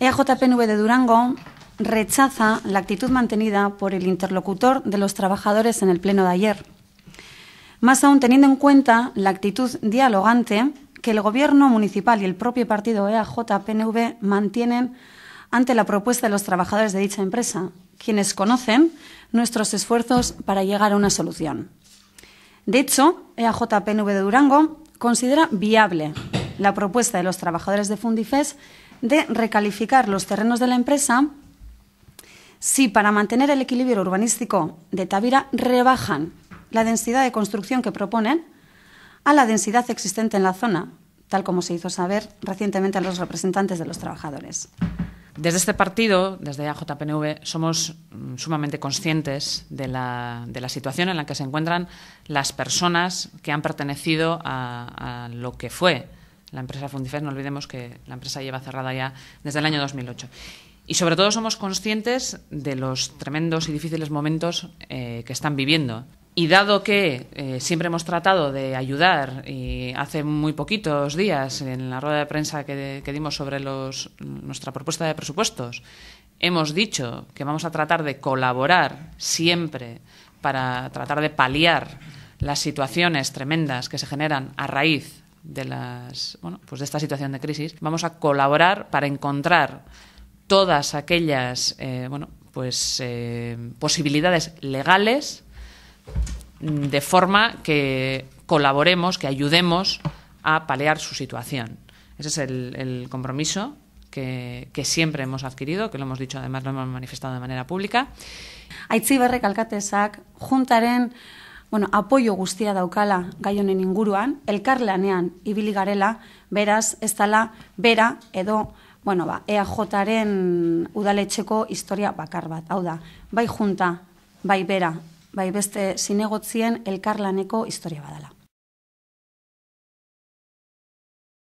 EAJPNV de Durango rechaza la actitud mantenida por el interlocutor de los trabajadores en el pleno de ayer. Más aún teniendo en cuenta la actitud dialogante que el Gobierno municipal y el propio partido EAJPNV mantienen ante la propuesta de los trabajadores de dicha empresa, quienes conocen nuestros esfuerzos para llegar a una solución. De hecho, EAJPNV de Durango considera viable la propuesta de los trabajadores de Fundifes de recalificar los terrenos de la empresa si para mantener el equilibrio urbanístico de Tavira rebajan la densidad de construcción que proponen a la densidad existente en la zona, tal como se hizo saber recientemente a los representantes de los trabajadores. Desde este partido, desde AJPNV, somos mm, sumamente conscientes de la, situación en la que se encuentran las personas que han pertenecido a lo que fue la empresa Fundifes, no olvidemos que la empresa lleva cerrada ya desde el año 2008. Y sobre todo somos conscientes de los tremendos y difíciles momentos eh, que están viviendo. Y dado que eh, siempre hemos tratado de ayudar, y hace muy poquitos días, en la rueda de prensa que, dimos sobre nuestra propuesta de presupuestos, hemos dicho que vamos a tratar de colaborar siempre para tratar de paliar las situaciones tremendas que se generan a raíz de, las, bueno, pues de esta situación de crisis, vamos a colaborar para encontrar todas aquellas eh, bueno, pues, eh, posibilidades legales mm, de forma que colaboremos, que ayudemos a paliar su situación. Ese es el, compromiso que, siempre hemos adquirido, que lo hemos dicho, además lo hemos manifestado de manera pública. juntaren bueno, apoio guztia daukala gai honen inguruan, elkarlanean ibili garela, beraz, ez dala, bera, edo, bueno, ba, EAJaren udaletxeko historia bakar bat, hau da, bai junta, bai bera, bai beste zinegotzien elkarlaneko historia badala.